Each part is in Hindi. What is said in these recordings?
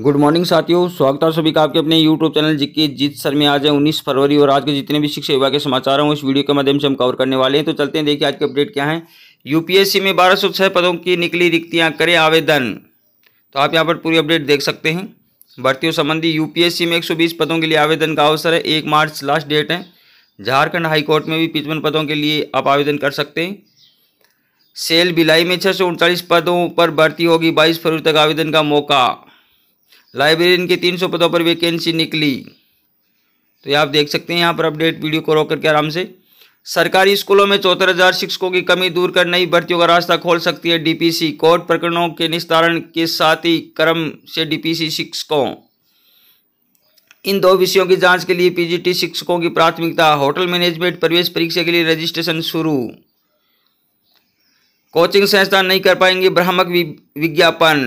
गुड मॉर्निंग साथियों स्वागत है सभी का आपके अपने यूट्यूब चैनल जिक्की जीत सर में आज है 19 फरवरी और आज के जितने भी शिक्षा विभाग के समाचार हैं इस वीडियो के माध्यम से हम कवर करने वाले हैं तो चलते हैं देखिए आज के अपडेट क्या है यूपीएससी में छः पदों की निकली रिक्तियाँ करें आवेदन तो आप यहाँ पर पूरी अपडेट देख सकते हैं भर्तियों संबंधी यूपीएससी में एक पदों के लिए आवेदन का अवसर है एक मार्च लास्ट डेट है झारखंड हाईकोर्ट में भी पिचपन पदों के लिए आप आवेदन कर सकते हैं सेल बिलाई में छः पदों पर भर्ती होगी बाईस फरवरी तक आवेदन का मौका लाइब्रेरियन के 300 पदों पर वैकेंसी निकली तो ये आप देख सकते हैं यहाँ पर अपडेट वीडियो को रोक करके आराम से सरकारी स्कूलों में चौहत्तर हजार शिक्षकों की कमी दूर कर नई भर्तियों का रास्ता खोल सकती है डीपीसी कोर्ट प्रकरणों के निस्तारण के साथ ही क्रम से डीपीसी शिक्षकों इन दो विषयों की जांच के लिए पीजीटी शिक्षकों की प्राथमिकता होटल मैनेजमेंट प्रवेश परीक्षा के लिए रजिस्ट्रेशन शुरू कोचिंग संस्थान नहीं कर पाएंगे भ्रामक विज्ञापन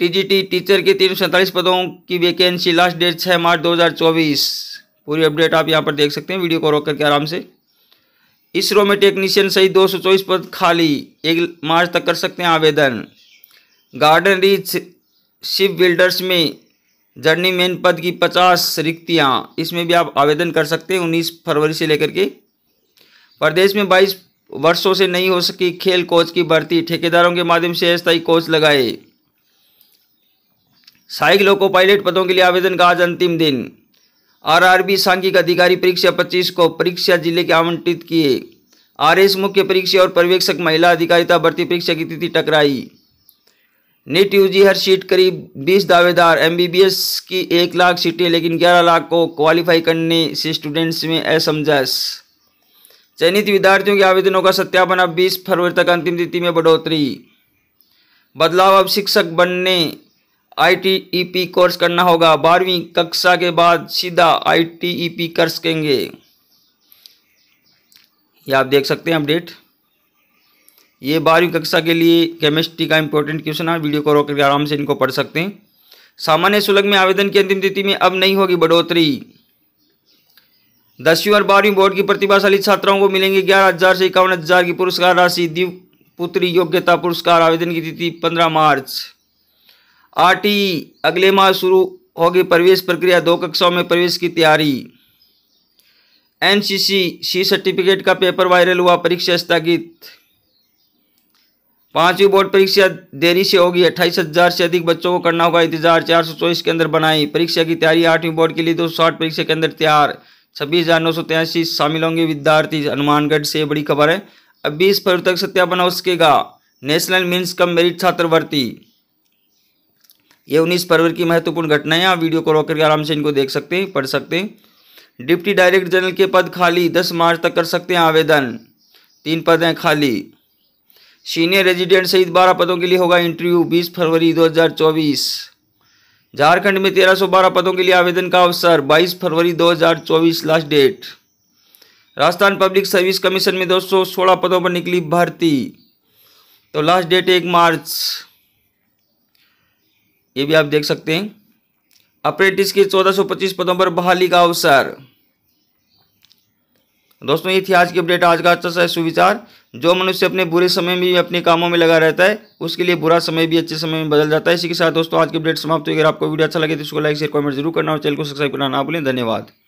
टीजीटी टीचर के तीन पदों की वैकेंसी लास्ट डेट छः मार्च 2024 पूरी अपडेट आप यहाँ पर देख सकते हैं वीडियो को रोक करके आराम से इसरो में टेक्नीशियन सहित दो पद खाली एक मार्च तक कर सकते हैं आवेदन गार्डन रीच शिप बिल्डर्स में जर्नी मैन पद की पचास रिक्तियाँ इसमें भी आप आवेदन कर सकते हैं उन्नीस फरवरी से लेकर के प्रदेश में बाईस वर्षों से नहीं हो सकी खेल कोच की भर्ती ठेकेदारों के माध्यम से अस्थायी कोच लगाए सहायक लोको पायलट पदों के लिए आवेदन का आज अंतिम दिन आरआरबी सांघिक अधिकारी परीक्षा 25 को परीक्षा जिले के आवंटित किए आरएस मुख्य परीक्षा और पर्यवेक्षक महिला अधिकारिता भर्ती परीक्षा की तिथि टकराई नेट यू हर सीट करीब 20 दावेदार एमबीबीएस की एक लाख सीटें लेकिन 11 लाख को क्वालिफाई करने से स्टूडेंट्स में असमंजस चयनित विद्यार्थियों के आवेदनों का सत्यापन अब 20 फरवरी तक अंतिम तिथि में बढ़ोतरी बदलाव अब शिक्षक बनने आईटीईपी कोर्स e करना होगा बारहवीं कक्षा के बाद सीधा आईटीईपी कर सकेंगे ये आप देख सकते हैं अपडेट ये बारहवीं कक्षा के लिए केमिस्ट्री का इंपॉर्टेंट क्वेश्चन है वीडियो को रोक आराम से इनको पढ़ सकते हैं सामान्य शुल्क में आवेदन की अंतिम तिथि में अब नहीं होगी बढ़ोतरी दसवीं और बारहवीं बोर्ड की प्रतिभाशाली छात्राओं को मिलेंगे ग्यारह हजार से इक्यावन हजार की पुरस्कार राशि दीव पुत्री योग्यता पुरस्कार आवेदन की तिथि पंद्रह मार्च आर अगले माह शुरू होगी प्रवेश प्रक्रिया दो कक्षाओं में प्रवेश की तैयारी एनसीसी सी सर्टिफिकेट का पेपर वायरल हुआ परीक्षा स्थगित पांचवी बोर्ड परीक्षा देरी से होगी अट्ठाईस हजार से अधिक बच्चों को करना होगा इंतजार चार सौ चौबीस के अंदर बनाई परीक्षा की तैयारी आठवीं बोर्ड के लिए दो सौ साठ परीक्षा के अंदर तैयार छब्बीस हजार नौ सौ तिरासी शामिल होंगे विद्यार्थी हनुमानगढ़ से बड़ी खबर है अब बीस फरवरी तक सत्यापन हो सकेगा नेशनल मीन्स कम मेरिट छात्रवृत्ति ये उन्नीस फरवरी की महत्वपूर्ण घटनाएं आप वीडियो को रोक करके आराम से इनको देख सकते हैं पढ़ सकते हैं डिप्टी डायरेक्टर जनरल के पद खाली दस मार्च तक कर सकते हैं आवेदन तीन पद हैं खाली सीनियर रेजिडेंट सहित बारह पदों के लिए होगा इंटरव्यू बीस फरवरी 2024 झारखंड में 1312 पदों के लिए आवेदन का अवसर बाईस फरवरी चौबीस last date Rajasthan public service commission में सोलह पदों पर निकली भर्ती तो लास्ट डेट एक मार्च ये भी आप देख सकते हैं अप्रेंटिस के 1425 पदों पर बहाली का अवसर दोस्तों ये थी आज की अपडेट आज का अच्छा सा सुविचार जो मनुष्य अपने बुरे समय में भी अपने कामों में लगा रहता है उसके लिए बुरा समय भी अच्छे समय में बदल जाता है इसी के साथ दोस्तों आज की अपडेट समाप्त हुई अगर आपको वीडियो अच्छा लगे तो इसको लाइक शेयर कमेंट जरूर करना और चैनल को सब्सक्राइब करना ना भूलें धन्यवाद